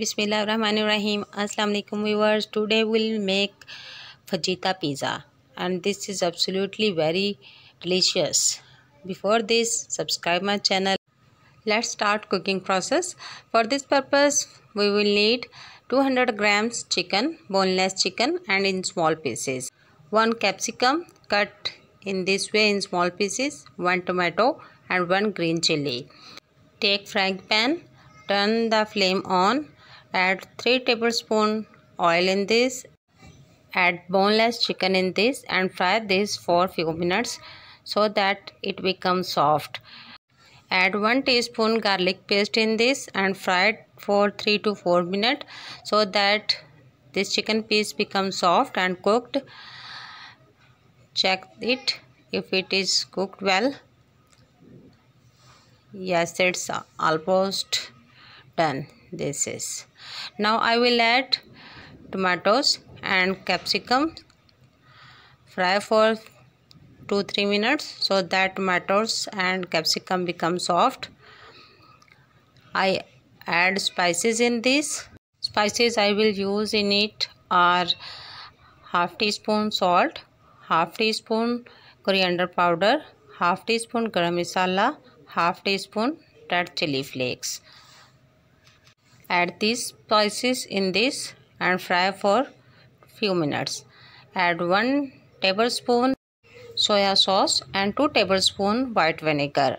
Bismillahirrahmanirrahim. Assalamu alaikum viewers. Today we'll make fajita pizza and this is absolutely very delicious. Before this, subscribe my channel. Let's start cooking process. For this purpose, we will need 200 grams chicken, boneless chicken and in small pieces. 1 capsicum cut in this way in small pieces, 1 tomato and 1 green chili. Take frying pan, turn the flame on add 3 tablespoon oil in this add boneless chicken in this and fry this for few minutes so that it becomes soft add 1 teaspoon garlic paste in this and fry it for 3 to 4 minutes so that this chicken piece becomes soft and cooked check it if it is cooked well yes it's almost done this is now I will add tomatoes and capsicum fry for 2-3 minutes so that tomatoes and capsicum become soft I add spices in this spices I will use in it are half teaspoon salt half teaspoon coriander powder half teaspoon garam masala half teaspoon red chili flakes Add these spices in this and fry for few minutes. Add 1 tablespoon soya sauce and 2 tablespoon white vinegar.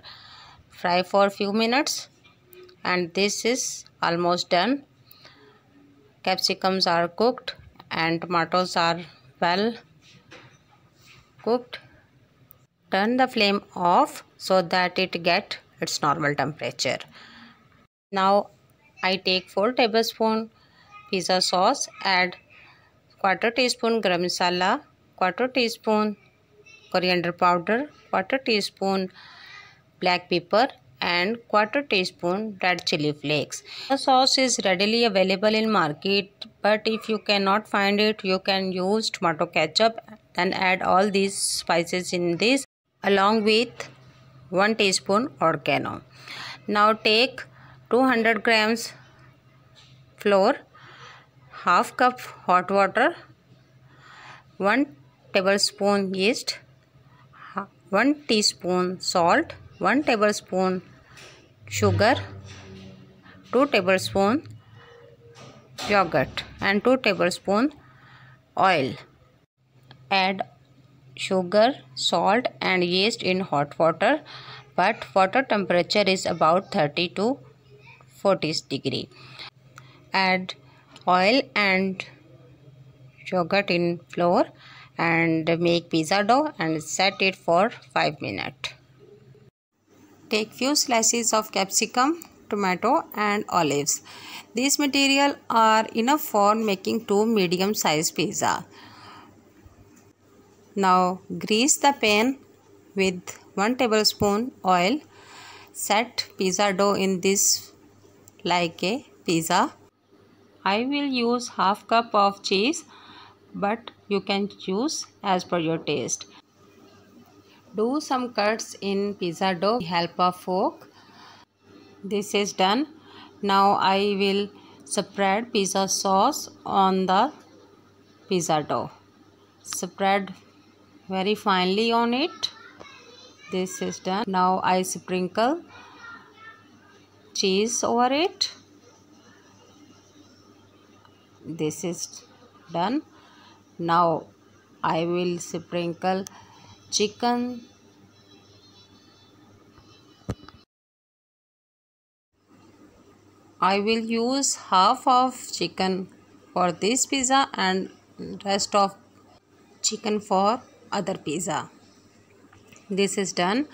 Fry for few minutes and this is almost done. Capsicums are cooked and tomatoes are well cooked. Turn the flame off so that it get its normal temperature. Now I take 4 tablespoon pizza sauce. Add quarter teaspoon garam masala, quarter teaspoon coriander powder, quarter teaspoon black pepper and quarter teaspoon red chili flakes. The sauce is readily available in market but if you cannot find it you can use tomato ketchup and add all these spices in this along with 1 teaspoon oregano. Now take 200 grams flour half cup hot water 1 tablespoon yeast 1 teaspoon salt 1 tablespoon sugar 2 tablespoon yogurt and 2 tablespoon oil add sugar salt and yeast in hot water but water temperature is about 30 to 40 degree. Add oil and yogurt in flour and make pizza dough and set it for 5 minutes. Take few slices of capsicum, tomato and olives. These material are enough for making two medium sized pizza. Now grease the pan with 1 tablespoon oil. Set pizza dough in this like a pizza. I will use half cup of cheese but you can choose as per your taste. Do some cuts in pizza dough with help of fork. This is done. Now I will spread pizza sauce on the pizza dough. Spread very finely on it. This is done. Now I sprinkle cheese over it this is done now I will sprinkle chicken I will use half of chicken for this pizza and rest of chicken for other pizza this is done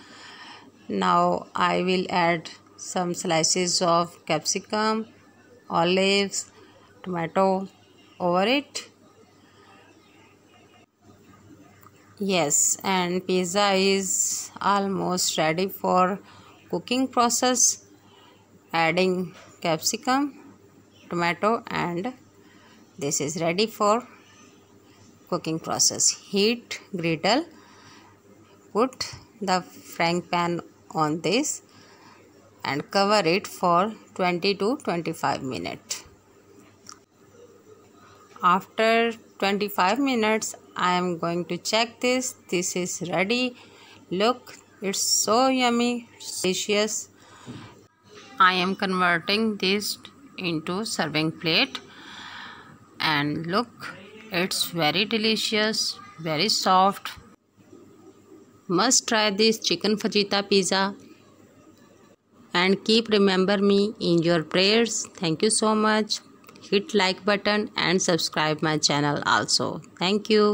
now I will add some slices of capsicum olives tomato over it yes and pizza is almost ready for cooking process adding capsicum tomato and this is ready for cooking process heat griddle put the frying pan on this and cover it for 20 to 25 minutes. After 25 minutes I am going to check this. This is ready. Look it's so yummy delicious. I am converting this into serving plate and look it's very delicious very soft must try this chicken fajita pizza and keep remember me in your prayers thank you so much hit like button and subscribe my channel also thank you